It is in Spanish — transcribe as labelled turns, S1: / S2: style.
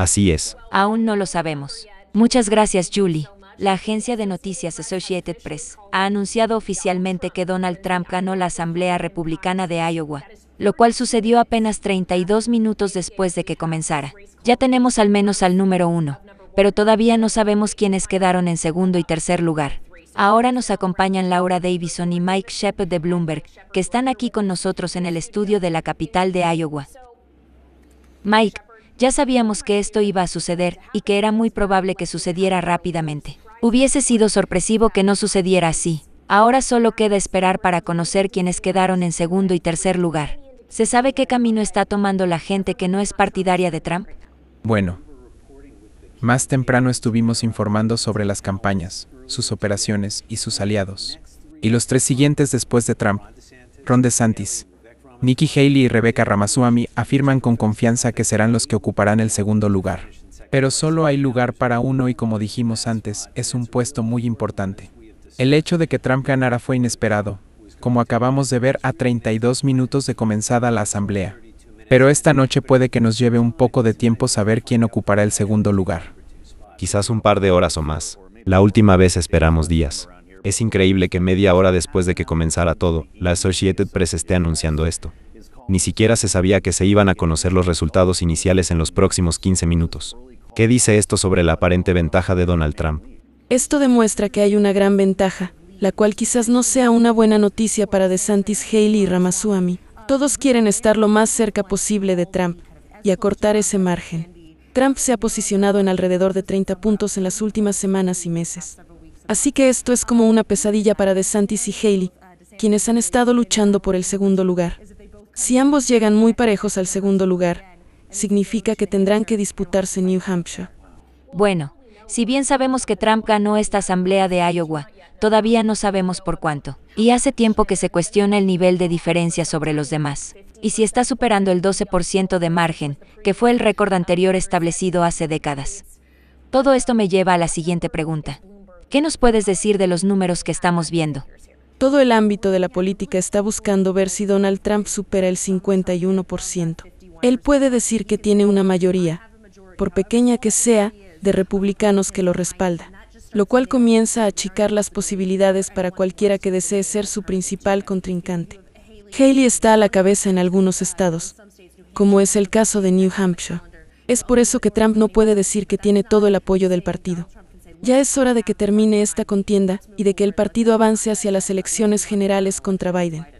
S1: Así es.
S2: Aún no lo sabemos. Muchas gracias, Julie. La agencia de noticias Associated Press ha anunciado oficialmente que Donald Trump ganó la Asamblea Republicana de Iowa, lo cual sucedió apenas 32 minutos después de que comenzara. Ya tenemos al menos al número uno, pero todavía no sabemos quiénes quedaron en segundo y tercer lugar. Ahora nos acompañan Laura Davison y Mike Shepard de Bloomberg, que están aquí con nosotros en el estudio de la capital de Iowa. Mike, ya sabíamos que esto iba a suceder y que era muy probable que sucediera rápidamente. Hubiese sido sorpresivo que no sucediera así. Ahora solo queda esperar para conocer quienes quedaron en segundo y tercer lugar. ¿Se sabe qué camino está tomando la gente que no es partidaria de Trump?
S3: Bueno, más temprano estuvimos informando sobre las campañas, sus operaciones y sus aliados. Y los tres siguientes después de Trump, Ron DeSantis, Nikki Haley y Rebecca Ramaswamy afirman con confianza que serán los que ocuparán el segundo lugar. Pero solo hay lugar para uno y como dijimos antes, es un puesto muy importante. El hecho de que Trump ganara fue inesperado, como acabamos de ver a 32 minutos de comenzada la asamblea. Pero esta noche puede que nos lleve un poco de tiempo saber quién ocupará el segundo lugar.
S1: Quizás un par de horas o más. La última vez esperamos días. Es increíble que media hora después de que comenzara todo, la Associated Press esté anunciando esto. Ni siquiera se sabía que se iban a conocer los resultados iniciales en los próximos 15 minutos. ¿Qué dice esto sobre la aparente ventaja de Donald Trump?
S4: Esto demuestra que hay una gran ventaja, la cual quizás no sea una buena noticia para DeSantis, Haley y Ramaswamy. Todos quieren estar lo más cerca posible de Trump y acortar ese margen. Trump se ha posicionado en alrededor de 30 puntos en las últimas semanas y meses. Así que esto es como una pesadilla para DeSantis y Haley, quienes han estado luchando por el segundo lugar. Si ambos llegan muy parejos al segundo lugar, significa que tendrán que disputarse New Hampshire. Bueno, si bien sabemos que Trump ganó esta asamblea de Iowa,
S2: todavía no sabemos por cuánto, y hace tiempo que se cuestiona el nivel de diferencia sobre los demás. Y si está superando el 12% de margen, que fue el récord anterior establecido hace décadas. Todo esto me lleva a la siguiente pregunta. ¿Qué nos puedes decir de los números que estamos viendo?
S4: Todo el ámbito de la política está buscando ver si Donald Trump supera el 51%. Él puede decir que tiene una mayoría, por pequeña que sea, de republicanos que lo respalda, lo cual comienza a achicar las posibilidades para cualquiera que desee ser su principal contrincante. Haley está a la cabeza en algunos estados, como es el caso de New Hampshire. Es por eso que Trump no puede decir que tiene todo el apoyo del partido. Ya es hora de que termine esta contienda y de que el partido avance hacia las elecciones generales contra Biden.